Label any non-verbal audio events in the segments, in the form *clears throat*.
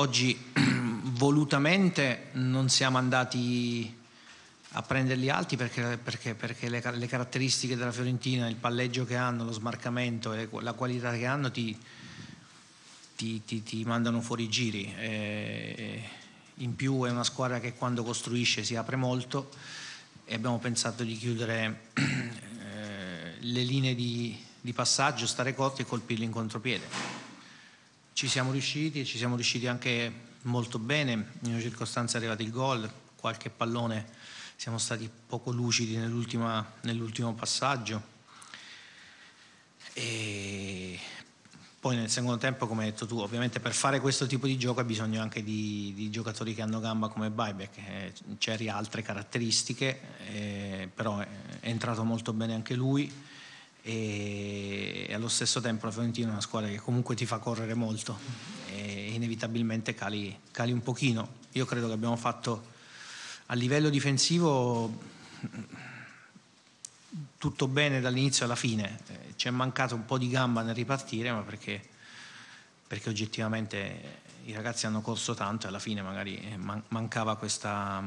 Oggi *clears throat* volutamente non siamo andati a prenderli alti perché, perché, perché le, le, caratteristiche della Fiorentina, il palleggio che hanno, lo smarcamento e la qualità che hanno ti, ti, ti, ti mandano fuori i giri. E in più è una squadra che quando costruisce si apre molto e abbiamo pensato di chiudere *clears throat* eh, le linee di, di passaggio, stare cotti e colpirli in contropiede ci siamo riusciti e ci siamo riusciti anche molto bene, in una circostanza è arrivato il gol, qualche pallone siamo stati poco lucidi nell'ultimo passaggio. E poi nel secondo tempo, come hai detto tu, ovviamente per fare questo tipo di gioco hai bisogno anche di, di giocatori che hanno gamba come Buyback, eh, c'erano altre caratteristiche, eh, però è entrato molto bene anche lui e, e allo stesso tempo la Fiorentina è una squadra che comunque ti fa correre molto e inevitabilmente cali, cali un pochino. Io credo che abbiamo fatto a livello difensivo tutto bene dall'inizio alla fine. Ci è mancato un po' di gamba nel ripartire, ma perché, perché oggettivamente i ragazzi hanno corso tanto e alla fine magari eh, mancava questa,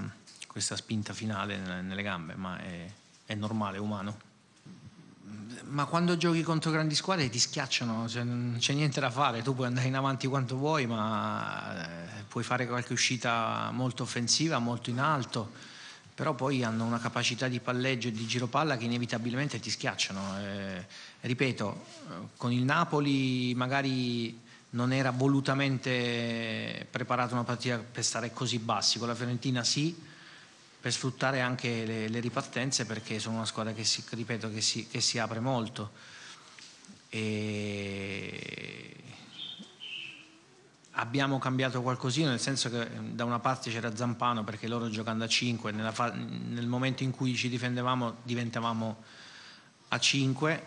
questa spinta finale nelle gambe, ma è, è normale, umano ma quando giochi contro grandi squadre ti schiacciano, cioè non c'è niente da fare, tu puoi andare in avanti quanto vuoi, ma eh, puoi fare qualche uscita molto offensiva, molto in alto, però poi hanno una capacità di palleggio e di giro palla che inevitabilmente ti schiacciano. Eh, ripeto, con il Napoli magari non era volutamente preparata una partita per stare così bassi, con la Fiorentina sì per sfruttare anche le, le, ripartenze perché sono una squadra che si, ripeto, che si, che si apre molto. E abbiamo cambiato qualcosina, nel senso che ehm, da una parte c'era Zampano perché loro giocando a 5, nel momento in cui ci difendevamo diventavamo a 5,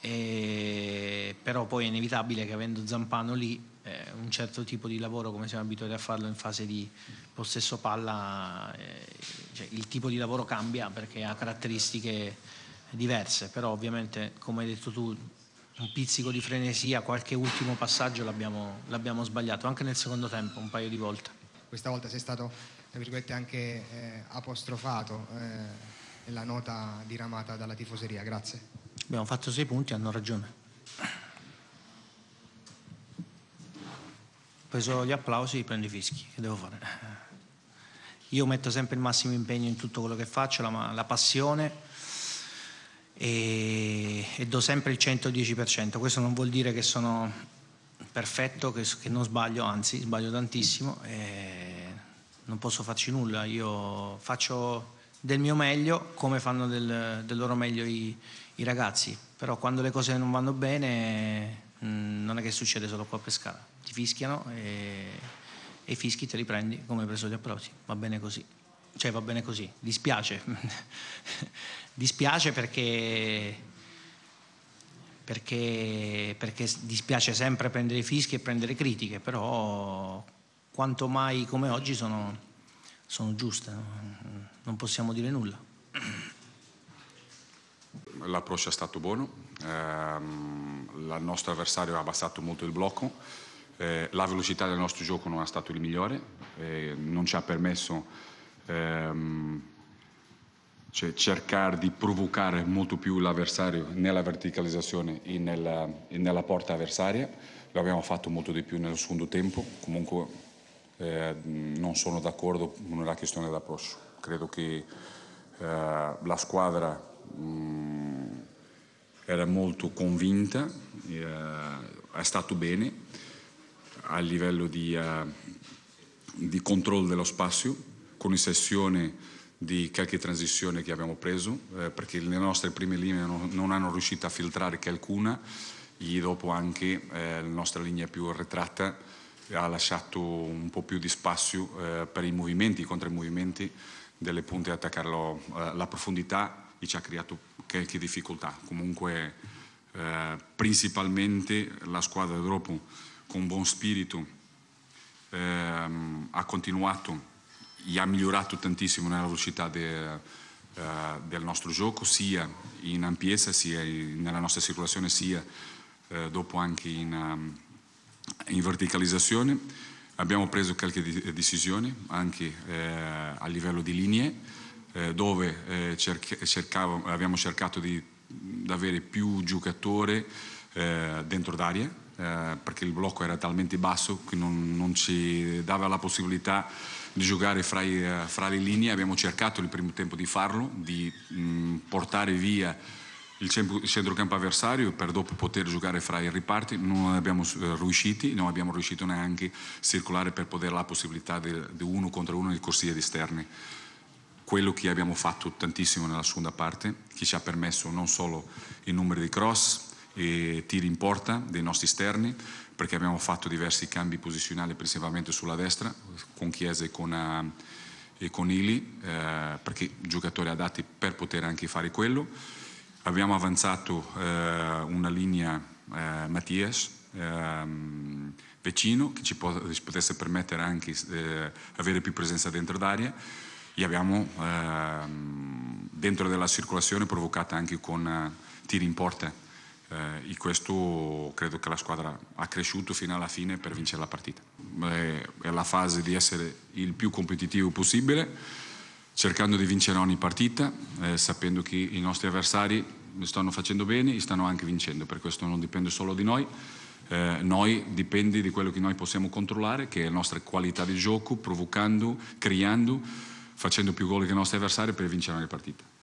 e, però poi è inevitabile che avendo Zampano lì eh, un certo tipo di lavoro come siamo abituati a farlo in fase di possesso palla, eh, cioè, il tipo di lavoro cambia perché ha caratteristiche diverse, però ovviamente come hai detto tu un pizzico di frenesia, qualche ultimo passaggio l'abbiamo, l'abbiamo sbagliato anche nel secondo tempo un paio di volte. Questa volta sei stato anche eh, apostrofato eh, nella nota diramata dalla tifoseria, grazie. Abbiamo fatto sei punti, hanno ragione. preso gli applausi, e prendo i fischi, che devo fare? Eh, io metto sempre il massimo impegno in tutto quello che faccio, la, la passione e, e, do sempre il 110%. Questo non vuol dire che sono perfetto, che, che non sbaglio, anzi sbaglio tantissimo, non posso farci nulla, io faccio del mio meglio come fanno del, del loro meglio i, i, ragazzi, però quando le cose non vanno bene mh, mm, non è che succede solo qua a Pescara ti fischiano e, e fischi te li prendi come hai preso gli applausi, va bene così. Cioè va bene così, dispiace, *laughs* dispiace perché, perché, perché dispiace sempre prendere fischi e prendere critiche, però quanto mai come oggi sono, sono giuste, no? non possiamo dire nulla. L'approccio è stato buono, ehm, il nostro avversario ha abbassato molto il blocco, eh, la velocità del nostro gioco non è stato il migliore, eh, non ci ha permesso ehm, cioè, cercare di provocare molto più l'avversario nella verticalizzazione e nella, e nella porta avversaria, lo abbiamo fatto molto di più nel secondo tempo, comunque eh, non sono d'accordo con la questione dell'approccio, credo che eh, la squadra mh, mm, era molto convinta, eh, è stato bene a livello di, uh, di controllo dello spazio, con incessione di qualche transizione che abbiamo preso, eh, perché le nostre prime linee non, non hanno riuscito a filtrare che alcuna, e dopo anche eh, la nostra linea più arretrata ha lasciato un po' più di spazio eh, per i movimenti, contro i movimenti delle punte, attaccarlo eh, la profondità e ci ha creato qualche difficoltà. Comunque, eh, principalmente la squadra dopo con buon spirito, ehm, ha continuato, e ha migliorato tantissimo nella velocità de, eh, del nostro gioco, sia in ampiezza, sia in, nella nostra circolazione, sia eh, dopo anche in, um, in, verticalizzazione. Abbiamo preso qualche decisione anche eh, a livello di linee, eh, dove eh, cercavo, abbiamo cercato di, di avere più giocatori eh, dentro d'aria eh, perché il blocco era talmente basso che non, non ci dava la possibilità di giocare fra, i, eh, fra, le linee. Abbiamo cercato il primo tempo di farlo, di mh, mm, portare via il, centrocampo avversario per dopo poter giocare fra i riparti. Non abbiamo eh, riusciti, non abbiamo riuscito neanche a circolare per poter la possibilità di uno contro uno nei corsie esterni quello che abbiamo fatto tantissimo nella seconda parte, che ci ha permesso non solo il numero di cross, e tiri in porta dei nostri esterni perché abbiamo fatto diversi cambi posizionali principalmente sulla destra con Chiesa e con, eh, e con Ili eh, perché giocatori adatti per poter anche fare quello abbiamo avanzato eh, una linea eh, Mattias ehm, vicino che ci, potesse permettere anche eh, avere più presenza dentro d'aria e abbiamo ehm, dentro della circolazione provocata anche con eh, tiri in porta eh, e questo credo che la squadra ha cresciuto fino alla fine per vincere la partita. È la fase di essere il più competitivo possibile, cercando di vincere ogni partita, eh, sapendo che i nostri avversari stanno facendo bene e stanno anche vincendo, per questo non dipende solo di noi. Eh, noi dipende di quello che noi possiamo controllare, che è la nostra qualità di gioco, provocando, creando, facendo più gol che i nostri avversari per vincere le partite.